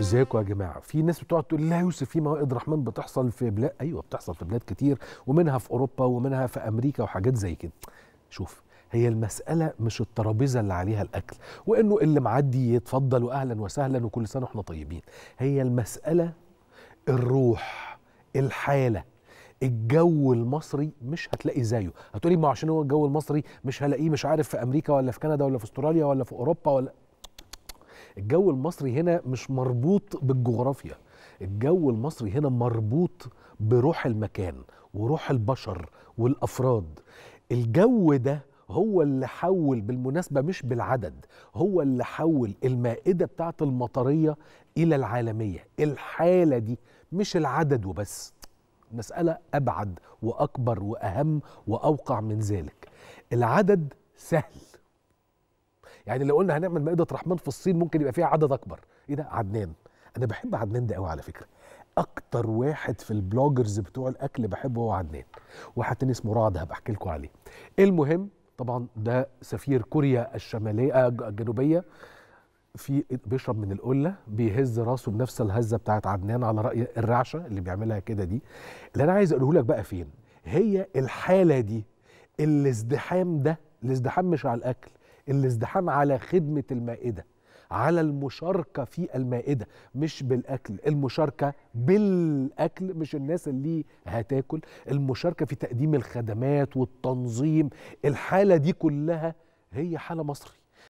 ازيكم يا جماعه في ناس بتقعد تقول لا يوسف في موائد رحمن بتحصل في بلاد ايوه بتحصل في بلاد كتير ومنها في اوروبا ومنها في امريكا وحاجات زي كده شوف هي المسألة مش الترابيزة اللي عليها الأكل وإنه اللي معدي يتفضل وأهلا وسهلا وكل سنة وإحنا طيبين هي المسألة الروح الحالة الجو المصري مش هتلاقي زيه هتقولي ما عشان هو الجو المصري مش هلاقيه مش عارف في أمريكا ولا في كندا ولا في أستراليا ولا في أوروبا ولا الجو المصري هنا مش مربوط بالجغرافيا الجو المصري هنا مربوط بروح المكان وروح البشر والافراد الجو ده هو اللي حول بالمناسبة مش بالعدد هو اللي حول المائدة بتاعة المطرية إلى العالمية الحالة دي مش العدد وبس مسألة أبعد وأكبر وأهم وأوقع من ذلك العدد سهل يعني لو قلنا هنعمل مائده رحمن في الصين ممكن يبقى فيها عدد اكبر ايه ده عدنان انا بحب عدنان ده قوي على فكره اكتر واحد في البلوجرز بتوع الاكل بحبه هو عدنان واحد تاني اسمه رعد هبقى احكي لكم عليه المهم طبعا ده سفير كوريا الشماليه آه، الجنوبيه في بيشرب من القله بيهز راسه بنفس الهزه بتاعت عدنان على راي الرعشه اللي بيعملها كده دي اللي انا عايز اقوله لك بقى فين هي الحاله دي الازدحام ده الازدحام مش على الاكل الازدحام على خدمه المائده على المشاركة في المائدة مش بالأكل المشاركة بالأكل مش الناس اللي هتاكل المشاركة في تقديم الخدمات والتنظيم الحالة دي كلها هي حالة مصري